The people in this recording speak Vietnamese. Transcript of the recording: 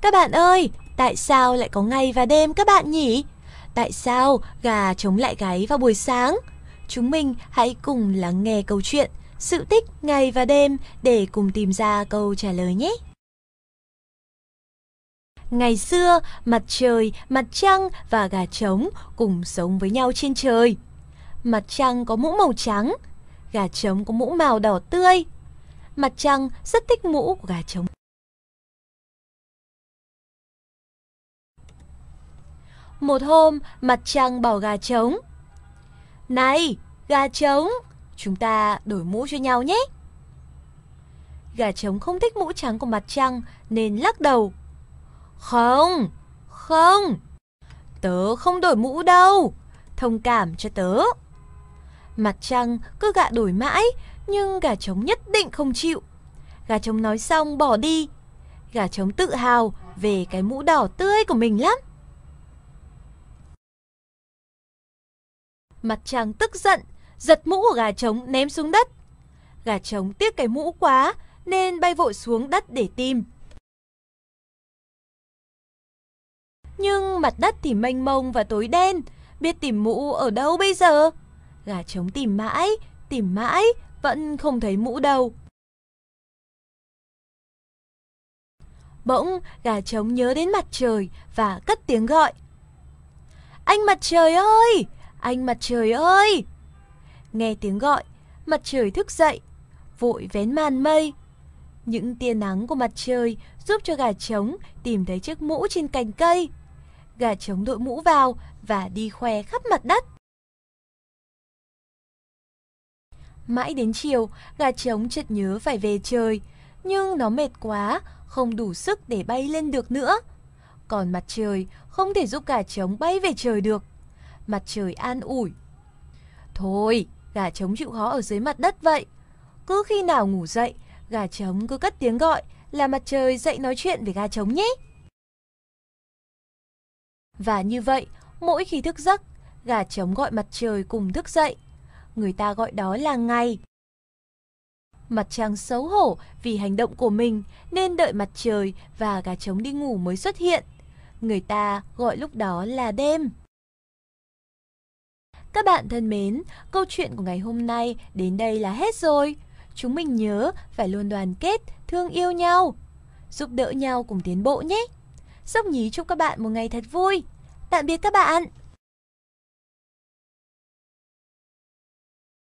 Các bạn ơi, tại sao lại có ngày và đêm các bạn nhỉ? Tại sao gà chống lại gáy vào buổi sáng? Chúng mình hãy cùng lắng nghe câu chuyện Sự tích ngày và đêm để cùng tìm ra câu trả lời nhé. Ngày xưa, mặt trời, mặt trăng và gà trống cùng sống với nhau trên trời. Mặt trăng có mũ màu trắng, gà trống có mũ màu đỏ tươi. Mặt trăng rất thích mũ của gà trống Một hôm, mặt trăng bảo gà trống. Này, gà trống, chúng ta đổi mũ cho nhau nhé. Gà trống không thích mũ trắng của mặt trăng nên lắc đầu. Không, không, tớ không đổi mũ đâu, thông cảm cho tớ. Mặt trăng cứ gạ đổi mãi nhưng gà trống nhất định không chịu. Gà trống nói xong bỏ đi. Gà trống tự hào về cái mũ đỏ tươi của mình lắm. Mặt trăng tức giận, giật mũ của gà trống ném xuống đất. Gà trống tiếc cái mũ quá nên bay vội xuống đất để tìm. Nhưng mặt đất thì mênh mông và tối đen, biết tìm mũ ở đâu bây giờ? Gà trống tìm mãi, tìm mãi, vẫn không thấy mũ đâu. Bỗng, gà trống nhớ đến mặt trời và cất tiếng gọi. Anh mặt trời ơi, anh mặt trời ơi! Nghe tiếng gọi, mặt trời thức dậy, vội vén màn mây. Những tia nắng của mặt trời giúp cho gà trống tìm thấy chiếc mũ trên cành cây. Gà trống đội mũ vào và đi khoe khắp mặt đất. Mãi đến chiều, gà trống chợt nhớ phải về trời, nhưng nó mệt quá, không đủ sức để bay lên được nữa. Còn mặt trời không thể giúp gà trống bay về trời được mặt trời an ủi. Thôi, gà trống chịu khó ở dưới mặt đất vậy. Cứ khi nào ngủ dậy, gà trống cứ cất tiếng gọi là mặt trời dậy nói chuyện với gà trống nhé. Và như vậy, mỗi khi thức giấc, gà trống gọi mặt trời cùng thức dậy. Người ta gọi đó là ngày. Mặt trăng xấu hổ vì hành động của mình nên đợi mặt trời và gà trống đi ngủ mới xuất hiện. Người ta gọi lúc đó là đêm. Các bạn thân mến, câu chuyện của ngày hôm nay đến đây là hết rồi. Chúng mình nhớ phải luôn đoàn kết, thương yêu nhau, giúp đỡ nhau cùng tiến bộ nhé. Sốc nhí chúc các bạn một ngày thật vui. Tạm biệt các bạn.